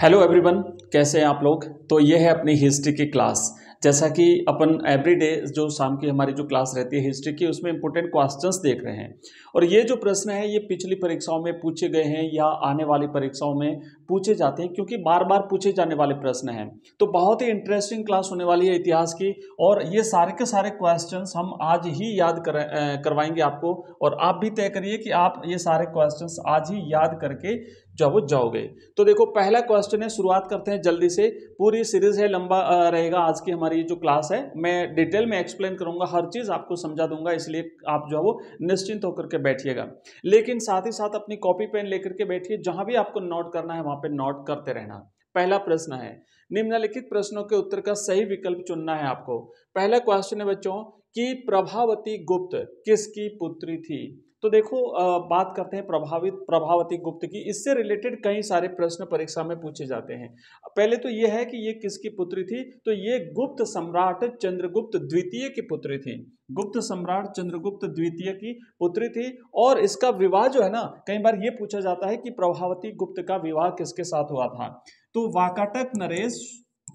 Hello everyone कैसे हैं आप लोग तो ये है अपनी हिस्ट्री की क्लास जैसा कि अपन एवरीडे जो शाम की हमारी जो क्लास रहती है हिस्ट्री की उसमें इंपॉर्टेंट क्वेश्चंस देख रहे हैं और ये जो प्रश्न है ये पिछली परीक्षाओं में पूछे गए हैं या आने वाली परीक्षाओं में पूछे जाते हैं क्योंकि बार बार पूछे जाने वाले प्रश्न हैं तो बहुत ही इंटरेस्टिंग क्लास होने वाली है इतिहास की और ये सारे के सारे क्वेश्चन हम आज ही याद कर, करवाएंगे आपको और आप भी तय करिए कि आप ये सारे क्वेश्चन आज ही याद करके वो जाओगे तो देखो पहला क्वेश्चन है शुरुआत करते हैं जल्दी से पूरी सीरीज है लंबा रहेगा आज की हमारी जो क्लास है मैं डिटेल में एक्सप्लेन करूंगा हर चीज़ आपको समझा दूंगा इसलिए आप जो है वो निश्चिंत होकर के बैठिएगा लेकिन साथ ही साथ अपनी कॉपी पेन लेकर के बैठिए जहां भी आपको नोट करना है वहां पर नोट करते रहना पहला प्रश्न है निम्नलिखित प्रश्नों के उत्तर का सही विकल्प चुनना है आपको पहला क्वेश्चन है बच्चों कि प्रभावती गुप्त किसकी पुत्री थी तो देखो बात करते हैं प्रभावित प्रभावती गुप्त की इससे रिलेटेड कई सारे प्रश्न परीक्षा में पूछे जाते हैं पहले तो यह है कि ये किसकी पुत्री थी तो ये गुप्त सम्राट चंद्रगुप्त द्वितीय की पुत्री थी गुप्त सम्राट चंद्रगुप्त द्वितीय की पुत्री थी और इसका विवाह जो है ना कई बार ये पूछा जाता है कि प्रभावती गुप्त का विवाह किसके साथ हुआ था तो वाकाटक नरेश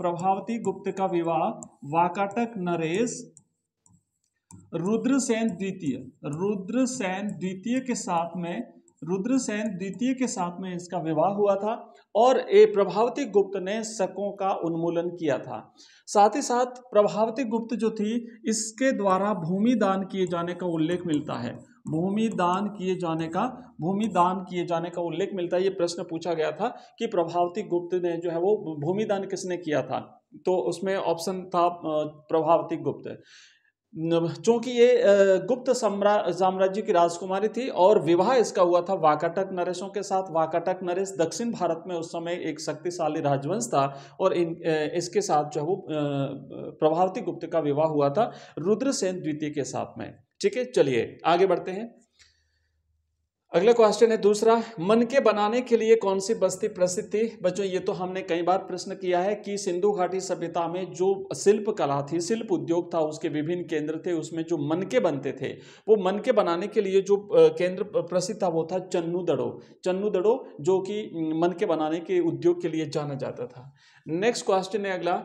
प्रभावती गुप्त का विवाह वाकाटक नरेश रुद्रसेन द्वितीय रुद्रसेन द्वितीय के साथ में रुद्रसेन द्वितीय के साथ में इसका विवाह हुआ था और ए प्रभावती गुप्त ने शकों का उन्मूलन किया था साथ ही साथ प्रभावती गुप्त जो थी इसके द्वारा भूमि दान किए जाने का उल्लेख मिलता है भूमि दान किए जाने का भूमि दान किए जाने का उल्लेख मिलता है ये प्रश्न पूछा गया था कि प्रभावती गुप्त ने जो है वो भूमि दान किसने किया था तो उसमें ऑप्शन था प्रभावती गुप्त चूंकि ये गुप्त साम्राज्य की राजकुमारी थी और विवाह इसका हुआ था वाकाटक नरेशों के साथ वाकाटक नरेश दक्षिण भारत में उस समय एक शक्तिशाली राजवंश था और इन इसके साथ जो है वो प्रभावती गुप्त का विवाह हुआ था रुद्रसेन द्वितीय के साथ में ठीक है चलिए आगे बढ़ते हैं अगला क्वेश्चन है दूसरा मन के बनाने के लिए कौन सी बस्ती प्रसिद्ध थी बच्चों ये तो हमने कई बार प्रश्न किया है कि सिंधु घाटी सभ्यता में जो शिल्प कला थी शिल्प उद्योग था उसके विभिन्न केंद्र थे उसमें जो मन के बनते थे वो मन के बनाने के लिए जो केंद्र प्रसिद्ध था वो था चन्नू दड़ो चन्नू दड़ो जो कि मन के बनाने के उद्योग के लिए जाना जाता था नेक्स्ट क्वेश्चन है अगला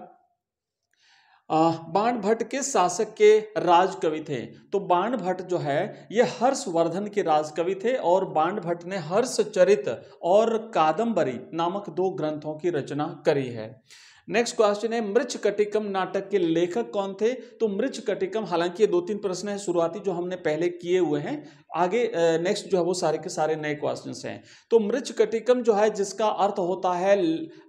बाण भट्ट के शासक के राजकवि थे तो बाण भट्ट जो है ये हर्षवर्धन के राजकवि थे और बाण भट्ट ने हर्षचरित और कादम्बरी नामक दो ग्रंथों की रचना करी है नेक्स्ट क्वेश्चन है मृच कटिकम नाटक के लेखक कौन थे तो मृच कटिकम हालांकि ये दो तीन प्रश्न है शुरुआती जो हमने पहले किए हुए हैं आगे नेक्स्ट जो है वो सारे के सारे नए क्वेश्चन हैं तो मृच कटिकम जो है जिसका अर्थ होता है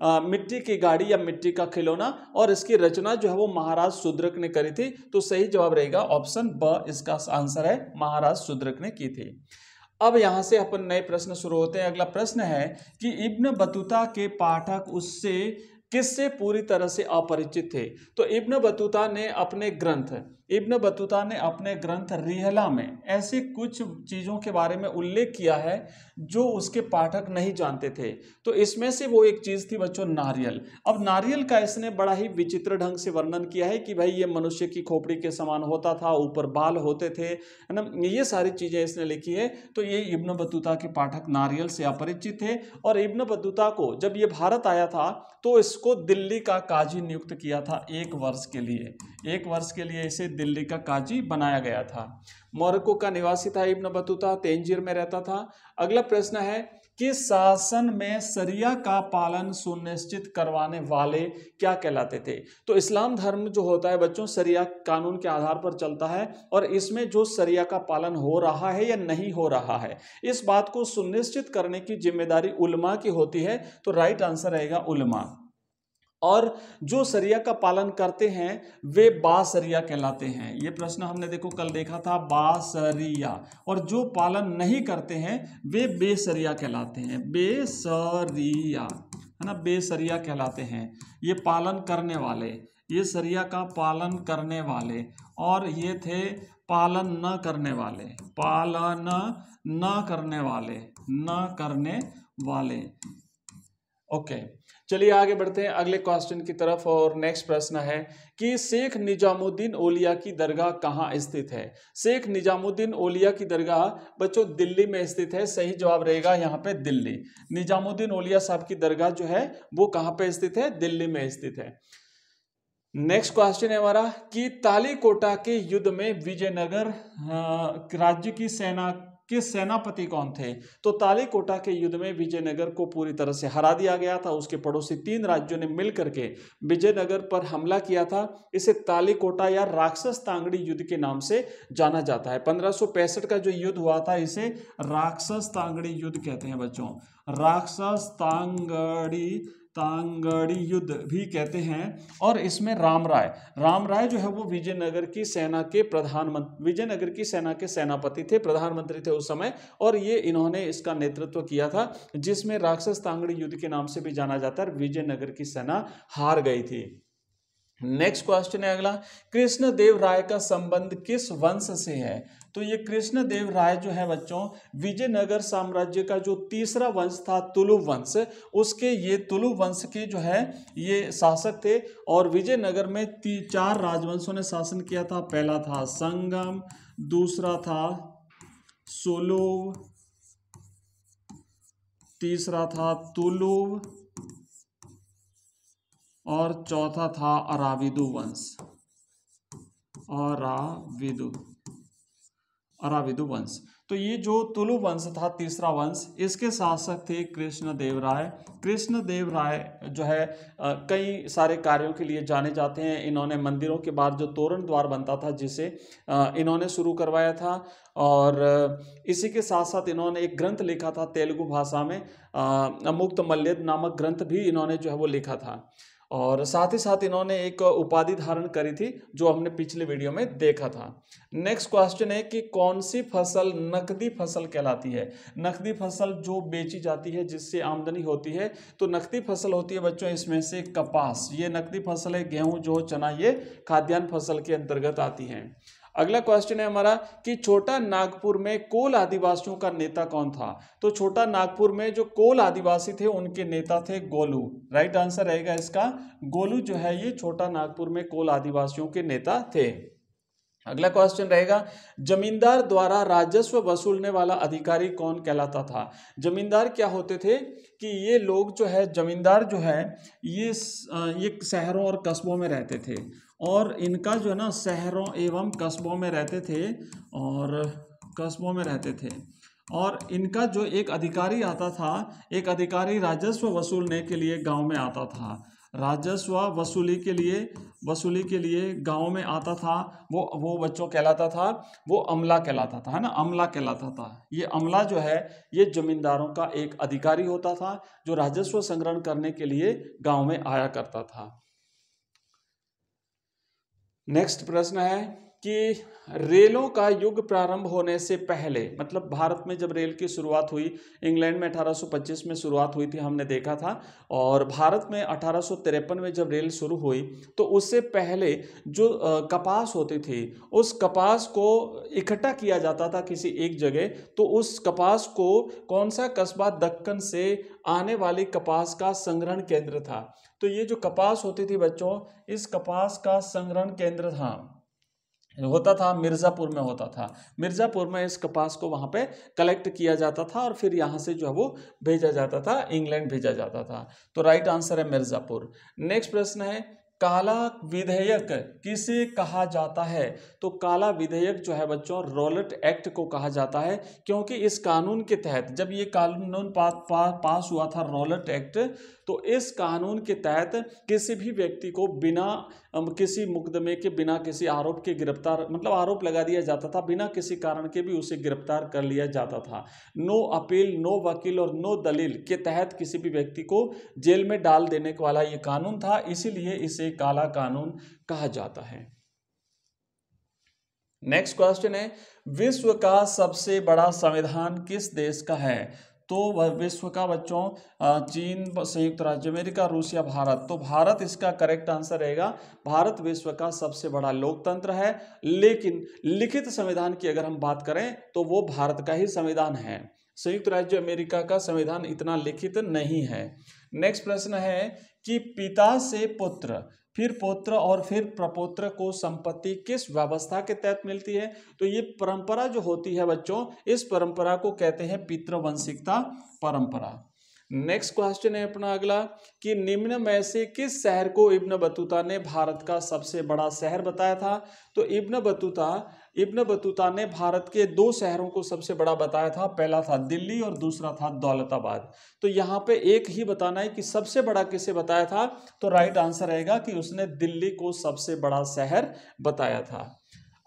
आ, मिट्टी की गाड़ी या मिट्टी का खिलौना और इसकी रचना जो है वो महाराज सुद्रक ने करी थी तो सही जवाब रहेगा ऑप्शन ब इसका आंसर है महाराज सुद्रक ने की थी अब यहाँ से अपन नए प्रश्न शुरू होते हैं अगला प्रश्न है कि इब्न बतूता के पाठक उससे किससे पूरी तरह से अपरिचित थे तो इब्न बतूता ने अपने ग्रंथ इब्न बतूता ने अपने ग्रंथ रिहला में ऐसे कुछ चीज़ों के बारे में उल्लेख किया है जो उसके पाठक नहीं जानते थे तो इसमें से वो एक चीज़ थी बच्चों नारियल अब नारियल का इसने बड़ा ही विचित्र ढंग से वर्णन किया है कि भाई ये मनुष्य की खोपड़ी के समान होता था ऊपर बाल होते थे है ना ये सारी चीज़ें इसने लिखी है तो ये इब्न बतूता के पाठक नारियल से अपरिचित थे और इब्न बतूता को जब ये भारत आया था तो इसको दिल्ली का काजी नियुक्त किया था एक वर्ष के लिए एक वर्ष के लिए इसे दिल्ली का काजी बनाया गया था मोरक्को का निवासी था इब्न बतूता तेंजीर में रहता था अगला प्रश्न है कि शासन में सरिया का पालन सुनिश्चित करवाने वाले क्या कहलाते थे तो इस्लाम धर्म जो होता है बच्चों सरिया कानून के आधार पर चलता है और इसमें जो सरिया का पालन हो रहा है या नहीं हो रहा है इस बात को सुनिश्चित करने की जिम्मेदारी उलमा की होती है तो राइट आंसर रहेगा उलमा और जो सरिया का पालन करते हैं वे बासरिया कहलाते हैं ये प्रश्न हमने देखो कल देखा था बासरिया और जो पालन नहीं करते हैं वे बेसरिया कहलाते हैं बेसरिया है ना बेसरिया कहलाते हैं ये पालन करने वाले ये सरिया का पालन करने वाले और ये थे पालन न करने वाले पालन न करने वाले न करने वाले ओके okay. चलिए आगे बढ़ते हैं अगले क्वेश्चन की तरफ और नेक्स्ट प्रश्न है कि शेख निजामुद्दीन ओलिया की दरगाह कहाँ स्थित है शेख निजामुद्दीन ओलिया की दरगाह बच्चों दिल्ली में स्थित है सही जवाब रहेगा यहाँ पे दिल्ली निजामुद्दीन ओलिया साहब की दरगाह जो है वो कहाँ पे स्थित है दिल्ली में स्थित है नेक्स्ट क्वेश्चन है हमारा कि तालीकोटा के युद्ध में विजयनगर हाँ, राज्य की सेना के सेनापति कौन थे तो तालीकोटा के युद्ध में विजयनगर को पूरी तरह से हरा दिया गया था उसके पड़ोसी तीन राज्यों ने मिलकर के विजयनगर पर हमला किया था इसे तालीकोटा या राक्षस तांगड़ी युद्ध के नाम से जाना जाता है पंद्रह का जो युद्ध हुआ था इसे राक्षस तांगड़ी युद्ध कहते हैं बच्चों राक्षस तांगड़ी तांगड़ी युद्ध भी कहते हैं और इसमें राम राय राम राय जो है वो विजयनगर की सेना के प्रधानमंत्री विजयनगर की सेना के सेनापति थे प्रधानमंत्री थे उस समय और ये इन्होंने इसका नेतृत्व किया था जिसमें राक्षस तांगड़ी युद्ध के नाम से भी जाना जाता है विजयनगर की सेना हार गई थी नेक्स्ट क्वेश्चन है अगला कृष्णदेव राय का संबंध किस वंश से है तो ये कृष्णदेव राय जो है बच्चों विजयनगर साम्राज्य का जो तीसरा वंश था तुलु वंश उसके ये तुलु वंश के जो है ये शासक थे और विजयनगर में चार राजवंशों ने शासन किया था पहला था संगम दूसरा था सोलु तीसरा था तुलुव और चौथा था अराविदु वंश अराविदु अराविदु वंश तो ये जो तुलु वंश था तीसरा वंश इसके शासक थे कृष्णदेव राय कृष्णदेव राय जो है आ, कई सारे कार्यों के लिए जाने जाते हैं इन्होंने मंदिरों के बाद जो तोरण द्वार बनता था जिसे आ, इन्होंने शुरू करवाया था और इसी के साथ साथ इन्होंने एक ग्रंथ लिखा था तेलुगु भाषा में मुक्त मल्लेद नामक ग्रंथ भी इन्होंने जो है वो लिखा था और साथ ही साथ इन्होंने एक उपाधि धारण करी थी जो हमने पिछले वीडियो में देखा था नेक्स्ट क्वेश्चन है कि कौन सी फसल नकदी फसल कहलाती है नकदी फसल जो बेची जाती है जिससे आमदनी होती है तो नकदी फसल होती है बच्चों इसमें से कपास ये नकदी फसल है गेहूं जो चना ये खाद्यान्न फसल के अंतर्गत आती है अगला क्वेश्चन है हमारा कि छोटा नागपुर में कोल आदिवासियों का नेता कौन था तो छोटा नागपुर में जो कोल आदिवासी थे उनके नेता थे गोलू राइट आंसर रहेगा इसका गोलू जो है ये छोटा नागपुर में कोल आदिवासियों के नेता थे अगला क्वेश्चन रहेगा जमींदार द्वारा राजस्व वसूलने वाला अधिकारी कौन कहलाता था जमींदार क्या होते थे कि ये लोग जो है जमींदार जो है ये ये शहरों और कस्बों में रहते थे और इनका जो है ना शहरों एवं कस्बों में रहते थे और कस्बों में रहते थे और इनका जो एक अधिकारी आता था एक अधिकारी राजस्व वसूलने के लिए गाँव में आता था राजस्व वसूली के लिए वसूली के लिए गांव में आता था वो वो बच्चों कहलाता था वो अमला कहलाता था है ना अमला कहलाता था ये अमला जो है ये जमींदारों का एक अधिकारी होता था जो राजस्व संग्रहण करने के लिए गांव में आया करता था नेक्स्ट प्रश्न है कि रेलों का युग प्रारंभ होने से पहले मतलब भारत में जब रेल की शुरुआत हुई इंग्लैंड में 1825 में शुरुआत हुई थी हमने देखा था और भारत में अठारह में जब रेल शुरू हुई तो उससे पहले जो कपास होती थी उस कपास को इकट्ठा किया जाता था किसी एक जगह तो उस कपास को कौन सा कस्बा दक्कन से आने वाली कपास का संग्रहण केंद्र था तो ये जो कपास होती थी बच्चों इस कपास का संग्रहण केंद्र था होता था मिर्ज़ापुर में होता था मिर्ज़ापुर में इस कपास को वहाँ पे कलेक्ट किया जाता था और फिर यहाँ से जो है वो भेजा जाता था इंग्लैंड भेजा जाता था तो राइट आंसर है मिर्ज़ापुर नेक्स्ट प्रश्न है काला विधेयक किसे कहा जाता है तो काला विधेयक जो है बच्चों रोलट एक्ट को कहा जाता है क्योंकि इस कानून के तहत जब ये कानून पा, पा, पास हुआ था रोलट एक्ट तो इस कानून के तहत किसी भी व्यक्ति को बिना किसी मुकदमे के बिना किसी आरोप के गिरफ्तार मतलब आरोप लगा दिया जाता था बिना किसी कारण के भी उसे गिरफ्तार कर लिया जाता था नो अपील नो वकील और नो दलील के तहत किसी भी व्यक्ति को जेल में डाल देने वाला ये कानून था इसीलिए इसे काला कानून कहा जाता है नेक्स्ट क्वेश्चन है विश्व का सबसे बड़ा संविधान किस देश का है तो विश्व का बच्चों चीन संयुक्त राज्य अमेरिका रूसिया भारत तो भारत इसका करेक्ट आंसर रहेगा भारत विश्व का सबसे बड़ा लोकतंत्र है लेकिन लिखित संविधान की अगर हम बात करें तो वो भारत का ही संविधान है संयुक्त राज्य अमेरिका का संविधान इतना लिखित नहीं है नेक्स्ट प्रश्न है कि पिता से पुत्र फिर पोत्र और फिर प्रपोत्र को संपत्ति किस व्यवस्था के तहत मिलती है तो ये परंपरा जो होती है बच्चों इस परंपरा को कहते हैं पितृवंशिकता परंपरा नेक्स्ट क्वेश्चन है अपना अगला कि निम्न में से किस शहर को इब्न बतूता ने भारत का सबसे बड़ा शहर बताया था तो इब्न बतूता इब्न बतूता ने भारत के दो शहरों को सबसे बड़ा बताया था पहला था दिल्ली और दूसरा था दौलताबाद तो यहाँ पे एक ही बताना है कि सबसे बड़ा किसे बताया था तो राइट आंसर रहेगा कि उसने दिल्ली को सबसे बड़ा शहर बताया था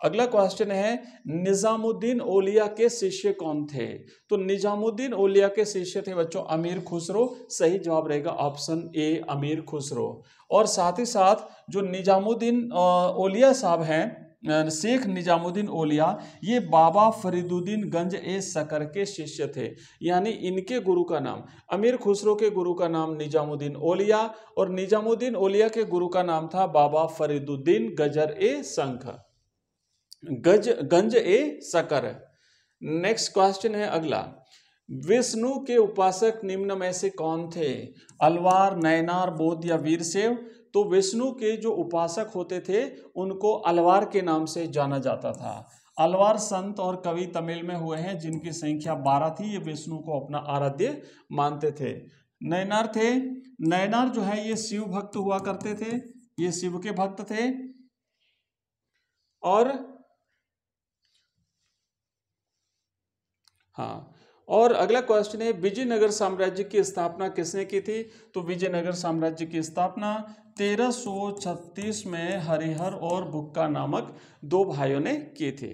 अगला क्वेश्चन है निज़ामुद्दीन ओलिया के शिष्य कौन थे तो निज़ामुद्दीन ओलिया के शिष्य थे बच्चों अमीर खुसरो सही जवाब रहेगा ऑप्शन ए अमीर खुसरो और साथ ही साथ जो निज़ामुद्दीन ओलिया साहब हैं शेख निजामुद्दीन ओलिया ये बाबा फरीदुद्दीन गंज ए सकर के शिष्य थे यानी इनके गुरु का नाम अमीर खुसरो के गुरु का नाम निजामुद्दीन ओलिया और निजामुद्दीन ओलिया के गुरु का नाम था बाबा फरीदुद्दीन गजर ए संख गज गंज ए सकर नेक्स्ट क्वेश्चन है अगला विष्णु के उपासक निम्न में से कौन थे अलवार नयनार बोध या वीरसेव तो विष्णु के जो उपासक होते थे उनको अलवार के नाम से जाना जाता था अलवार संत और कवि तमिल में हुए हैं जिनकी संख्या बारह थी ये विष्णु को अपना आराध्य मानते थे नयनार थे नयनार जो है ये शिव भक्त हुआ करते थे ये शिव के भक्त थे और हाँ और अगला क्वेश्चन है विजयनगर साम्राज्य की स्थापना किसने की थी तो विजयनगर साम्राज्य की स्थापना 1336 में हरिहर और भुक्का नामक दो भाइयों ने की थी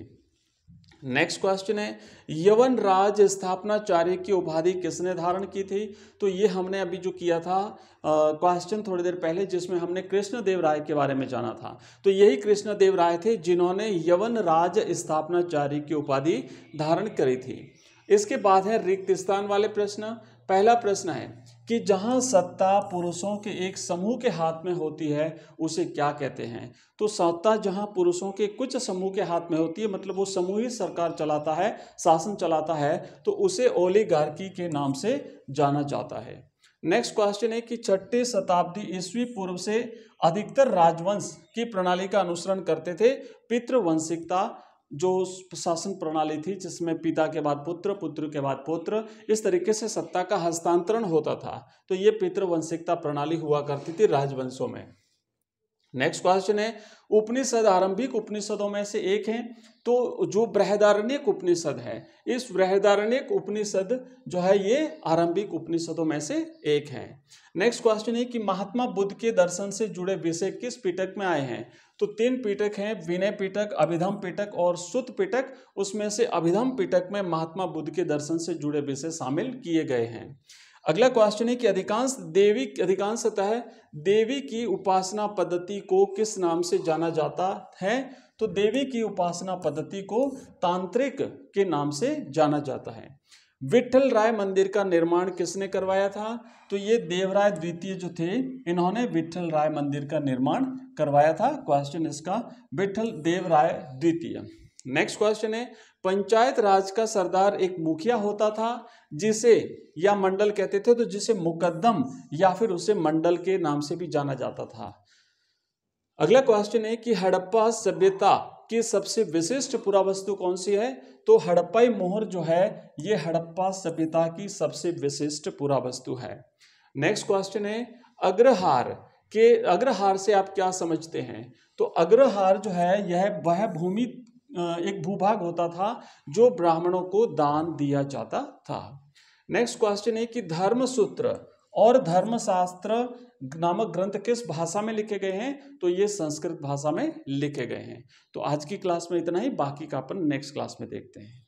नेक्स्ट क्वेश्चन है यवन राज स्थापनाचार्य की उपाधि किसने धारण की थी तो ये हमने अभी जो किया था क्वेश्चन थोड़ी देर पहले जिसमें हमने कृष्णदेव राय के बारे में जाना था तो यही कृष्णदेव राय थे जिन्होंने यवन राज स्थापनाचार्य की उपाधि धारण करी थी इसके बाद है रिक्त स्थान वाले प्रश्न पहला प्रश्न है कि जहां सत्ता पुरुषों के एक समूह के हाथ में होती है उसे क्या कहते हैं तो सत्ता जहां पुरुषों के कुछ समूह के हाथ में होती है मतलब वो समूह ही सरकार चलाता है शासन चलाता है तो उसे ओलीगार्की के नाम से जाना जाता है नेक्स्ट क्वेश्चन है कि छठी शताब्दी ईस्वी पूर्व से अधिकतर राजवंश की प्रणाली का अनुसरण करते थे पितृवंशिकता जो शासन प्रणाली थी जिसमें पिता के बाद पुत्र पुत्र के बाद पुत्र इस तरीके से सत्ता का हस्तांतरण होता था तो ये पितृवंशिकता प्रणाली हुआ करती थी राजवंशों में नेक्स्ट क्वेश्चन है उपनिषद आरंभिक उपनिषदों में से एक है तो जो बृहदारण्यक उपनिषद है इस बृहदारण्यक उपनिषद जो है ये आरंभिक उपनिषदों में से एक है नेक्स्ट क्वेश्चन है कि महात्मा बुद्ध के दर्शन से जुड़े विषय किस पीटक में आए हैं तो तीन पीटक हैं विनय पीटक अभिधम पीटक और सुत पीटक उसमें से अभिधम पीटक में महात्मा बुद्ध के दर्शन से जुड़े विषय शामिल किए गए हैं अगला क्वेश्चन है कि अधिकांश देवी अधिकांश सतह देवी की उपासना पद्धति को किस नाम से जाना जाता है तो देवी की उपासना पद्धति को तांत्रिक के नाम से जाना जाता है विठल राय मंदिर का निर्माण किसने करवाया था तो ये देवराय द्वितीय जो थे इन्होंने विठल राय मंदिर का निर्माण करवाया था क्वेश्चन इसका विठल देवराय द्वितीय नेक्स्ट क्वेश्चन है पंचायत राज का सरदार एक मुखिया होता था जिसे या मंडल कहते थे तो जिसे मुकदम या फिर उसे मंडल के नाम से भी जाना जाता था अगला क्वेश्चन है कि हड़प्पा सभ्यता की सबसे विशिष्ट पुरावस्तु कौन सी है तो हड़प्पाई मोहर जो है ये हड़प्पा सभ्यता की सबसे विशिष्ट पुरावस्तु है नेक्स्ट क्वेश्चन है अग्रहार के अग्रहार से आप क्या समझते हैं तो अग्रहार जो है यह वह भूमि एक भूभाग होता था जो ब्राह्मणों को दान दिया जाता था नेक्स्ट क्वेश्चन है कि धर्म सूत्र और धर्मशास्त्र नामक ग्रंथ किस भाषा में लिखे गए हैं तो ये संस्कृत भाषा में लिखे गए हैं तो आज की क्लास में इतना ही बाकी का अपन नेक्स्ट क्लास में देखते हैं